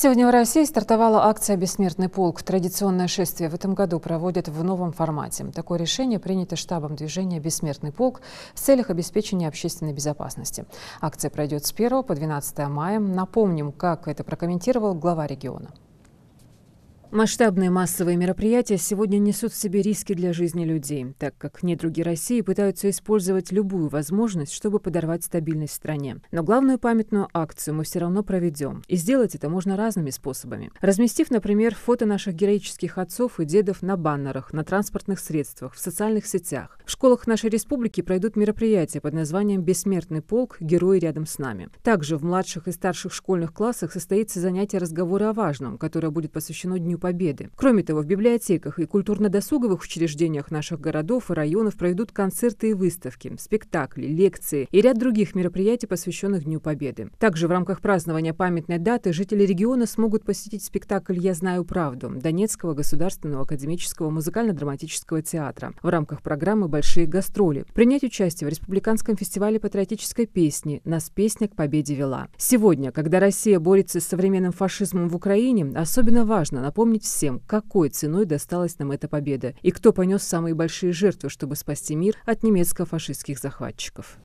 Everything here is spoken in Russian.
Сегодня в России стартовала акция «Бессмертный полк». Традиционное шествие в этом году проводят в новом формате. Такое решение принято штабом движения «Бессмертный полк» в целях обеспечения общественной безопасности. Акция пройдет с 1 по 12 мая. Напомним, как это прокомментировал глава региона. Масштабные массовые мероприятия сегодня несут в себе риски для жизни людей, так как недруги России пытаются использовать любую возможность, чтобы подорвать стабильность в стране. Но главную памятную акцию мы все равно проведем. И сделать это можно разными способами. Разместив, например, фото наших героических отцов и дедов на баннерах, на транспортных средствах, в социальных сетях. В школах нашей республики пройдут мероприятия под названием «Бессмертный полк. Герои рядом с нами». Также в младших и старших школьных классах состоится занятие разговора о важном, которое будет посвящено Дню Дню Победы. Кроме того, в библиотеках и культурно-досуговых учреждениях наших городов и районов пройдут концерты и выставки, спектакли, лекции и ряд других мероприятий, посвященных Дню Победы. Также в рамках празднования памятной даты жители региона смогут посетить спектакль «Я знаю правду» Донецкого государственного академического музыкально-драматического театра в рамках программы «Большие гастроли», принять участие в Республиканском фестивале патриотической песни «Нас песня к победе вела». Сегодня, когда Россия борется с современным фашизмом в Украине, особенно важно напомнить напомнить всем, какой ценой досталась нам эта победа и кто понес самые большие жертвы, чтобы спасти мир от немецко-фашистских захватчиков.